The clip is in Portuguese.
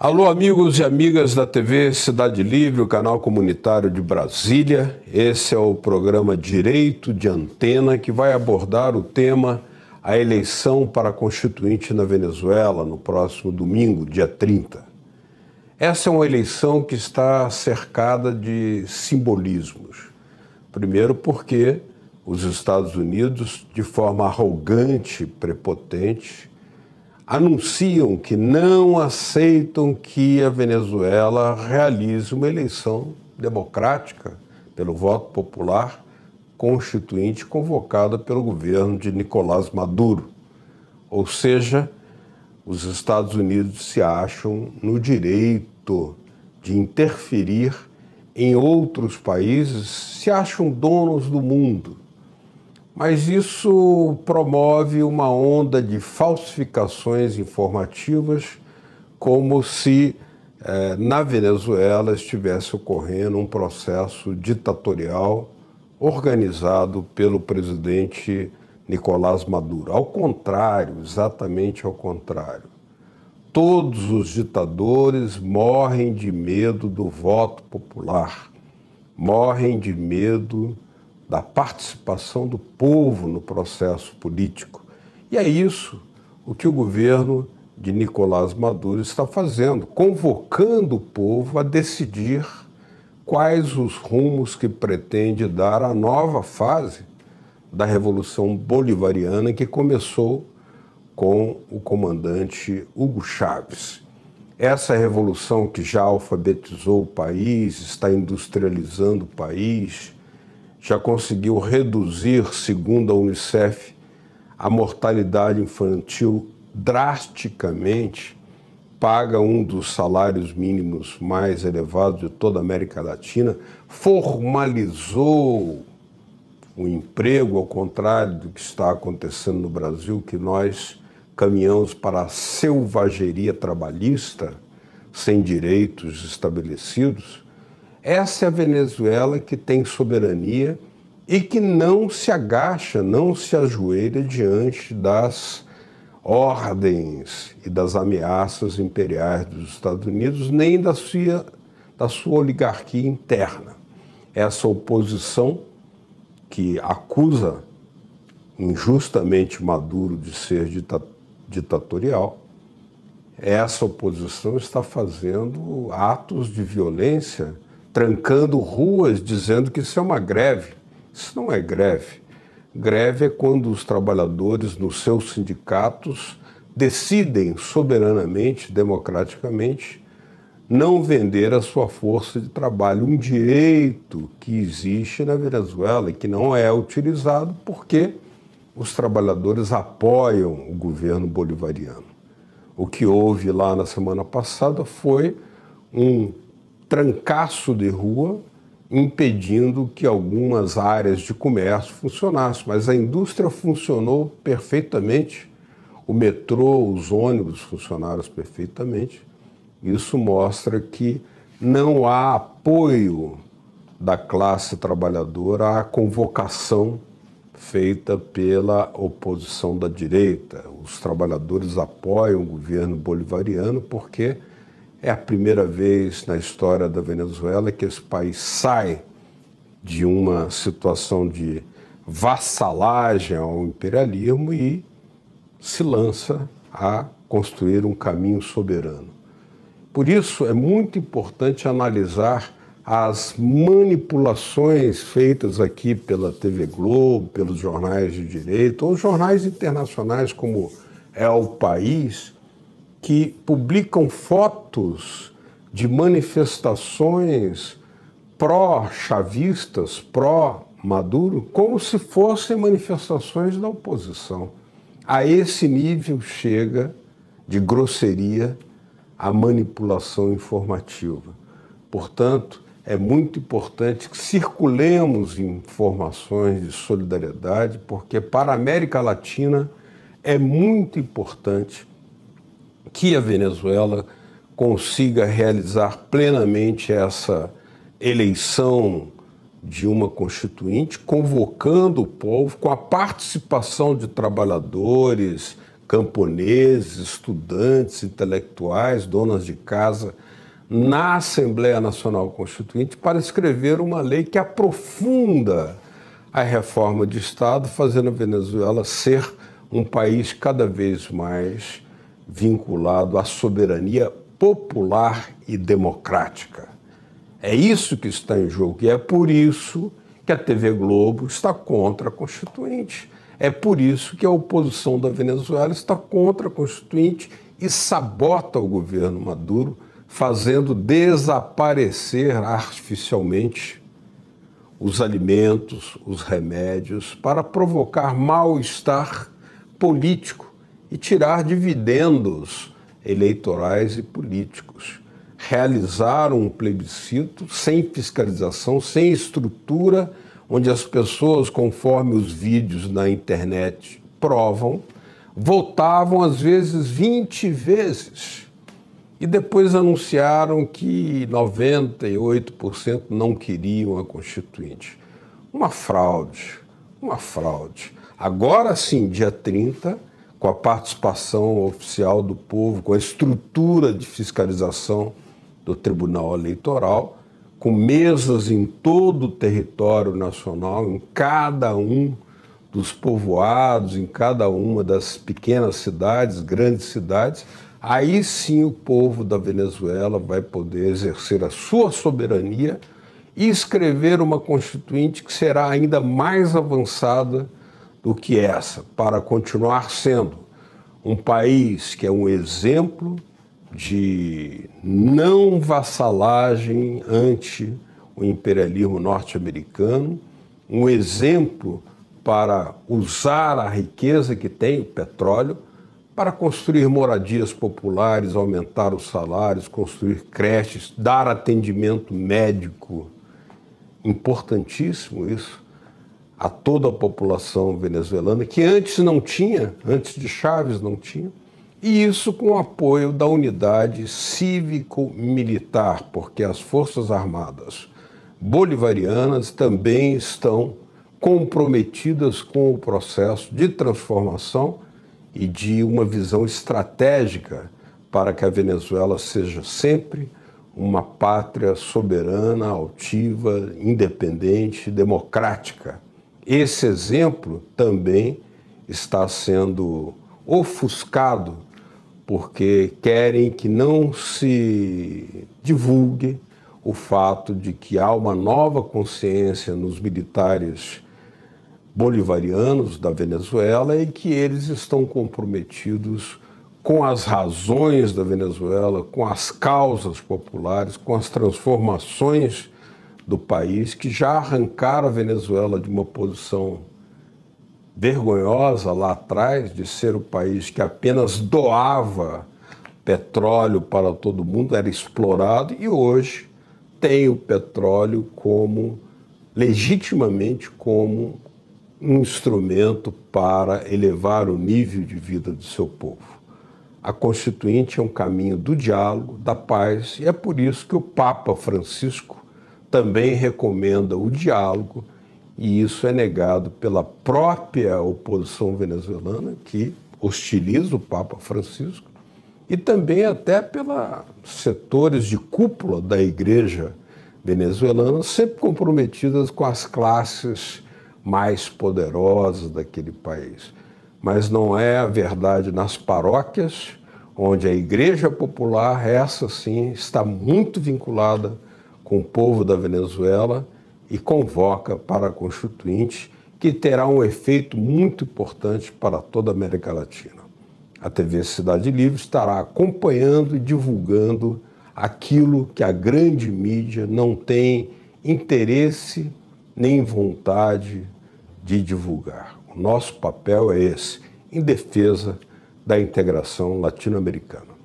Alô, amigos e amigas da TV Cidade Livre, o canal comunitário de Brasília. Esse é o programa Direito de Antena que vai abordar o tema a eleição para constituinte na Venezuela no próximo domingo, dia 30. Essa é uma eleição que está cercada de simbolismos. Primeiro, porque os Estados Unidos, de forma arrogante, prepotente, anunciam que não aceitam que a Venezuela realize uma eleição democrática pelo voto popular constituinte convocada pelo governo de Nicolás Maduro. Ou seja, os Estados Unidos se acham no direito de interferir em outros países se acham donos do mundo. Mas isso promove uma onda de falsificações informativas, como se eh, na Venezuela estivesse ocorrendo um processo ditatorial organizado pelo presidente Nicolás Maduro. Ao contrário, exatamente ao contrário todos os ditadores morrem de medo do voto popular, morrem de medo da participação do povo no processo político. E é isso o que o governo de Nicolás Maduro está fazendo, convocando o povo a decidir quais os rumos que pretende dar à nova fase da Revolução Bolivariana que começou com o comandante Hugo Chávez. Essa revolução que já alfabetizou o país, está industrializando o país, já conseguiu reduzir, segundo a Unicef, a mortalidade infantil drasticamente, paga um dos salários mínimos mais elevados de toda a América Latina, formalizou o emprego, ao contrário do que está acontecendo no Brasil, que nós caminhões para a selvageria trabalhista, sem direitos estabelecidos, essa é a Venezuela que tem soberania e que não se agacha, não se ajoelha diante das ordens e das ameaças imperiais dos Estados Unidos, nem da sua, da sua oligarquia interna. Essa oposição que acusa injustamente Maduro de ser ditador ditatorial. Essa oposição está fazendo atos de violência, trancando ruas, dizendo que isso é uma greve. Isso não é greve. Greve é quando os trabalhadores nos seus sindicatos decidem soberanamente, democraticamente, não vender a sua força de trabalho, um direito que existe na Venezuela e que não é utilizado porque os trabalhadores apoiam o governo bolivariano. O que houve lá na semana passada foi um trancaço de rua impedindo que algumas áreas de comércio funcionassem, mas a indústria funcionou perfeitamente, o metrô, os ônibus funcionaram perfeitamente. Isso mostra que não há apoio da classe trabalhadora à convocação feita pela oposição da direita. Os trabalhadores apoiam o governo bolivariano porque é a primeira vez na história da Venezuela que esse país sai de uma situação de vassalagem ao imperialismo e se lança a construir um caminho soberano. Por isso, é muito importante analisar as manipulações feitas aqui pela TV Globo, pelos jornais de direito, ou jornais internacionais como é o País, que publicam fotos de manifestações pró-chavistas, pró-Maduro, como se fossem manifestações da oposição. A esse nível chega de grosseria a manipulação informativa. Portanto, é muito importante que circulemos informações de solidariedade, porque para a América Latina é muito importante que a Venezuela consiga realizar plenamente essa eleição de uma constituinte, convocando o povo com a participação de trabalhadores, camponeses, estudantes, intelectuais, donas de casa na Assembleia Nacional Constituinte para escrever uma lei que aprofunda a reforma de Estado, fazendo a Venezuela ser um país cada vez mais vinculado à soberania popular e democrática. É isso que está em jogo e é por isso que a TV Globo está contra a Constituinte. É por isso que a oposição da Venezuela está contra a Constituinte e sabota o governo Maduro fazendo desaparecer artificialmente os alimentos, os remédios, para provocar mal-estar político e tirar dividendos eleitorais e políticos. Realizar um plebiscito sem fiscalização, sem estrutura, onde as pessoas, conforme os vídeos na internet provam, votavam às vezes 20 vezes e depois anunciaram que 98% não queriam a Constituinte. Uma fraude, uma fraude. Agora sim, dia 30, com a participação oficial do povo, com a estrutura de fiscalização do Tribunal Eleitoral, com mesas em todo o território nacional, em cada um dos povoados, em cada uma das pequenas cidades, grandes cidades aí sim o povo da Venezuela vai poder exercer a sua soberania e escrever uma constituinte que será ainda mais avançada do que essa, para continuar sendo um país que é um exemplo de não vassalagem ante o imperialismo norte-americano, um exemplo para usar a riqueza que tem, o petróleo, para construir moradias populares, aumentar os salários, construir creches, dar atendimento médico. Importantíssimo isso a toda a população venezuelana, que antes não tinha, antes de Chaves não tinha, e isso com o apoio da unidade cívico-militar, porque as Forças Armadas bolivarianas também estão comprometidas com o processo de transformação e de uma visão estratégica para que a Venezuela seja sempre uma pátria soberana, altiva, independente, democrática. Esse exemplo também está sendo ofuscado porque querem que não se divulgue o fato de que há uma nova consciência nos militares bolivarianos da Venezuela e que eles estão comprometidos com as razões da Venezuela, com as causas populares, com as transformações do país que já arrancaram a Venezuela de uma posição vergonhosa lá atrás de ser o país que apenas doava petróleo para todo mundo, era explorado e hoje tem o petróleo como legitimamente como um instrumento para elevar o nível de vida do seu povo. A Constituinte é um caminho do diálogo, da paz, e é por isso que o Papa Francisco também recomenda o diálogo, e isso é negado pela própria oposição venezuelana, que hostiliza o Papa Francisco, e também até pelos setores de cúpula da igreja venezuelana, sempre comprometidas com as classes mais poderosa daquele país. Mas não é a verdade nas paróquias, onde a igreja popular, essa sim, está muito vinculada com o povo da Venezuela e convoca para a Constituinte, que terá um efeito muito importante para toda a América Latina. A TV Cidade Livre estará acompanhando e divulgando aquilo que a grande mídia não tem interesse nem vontade de divulgar. O nosso papel é esse, em defesa da integração latino-americana.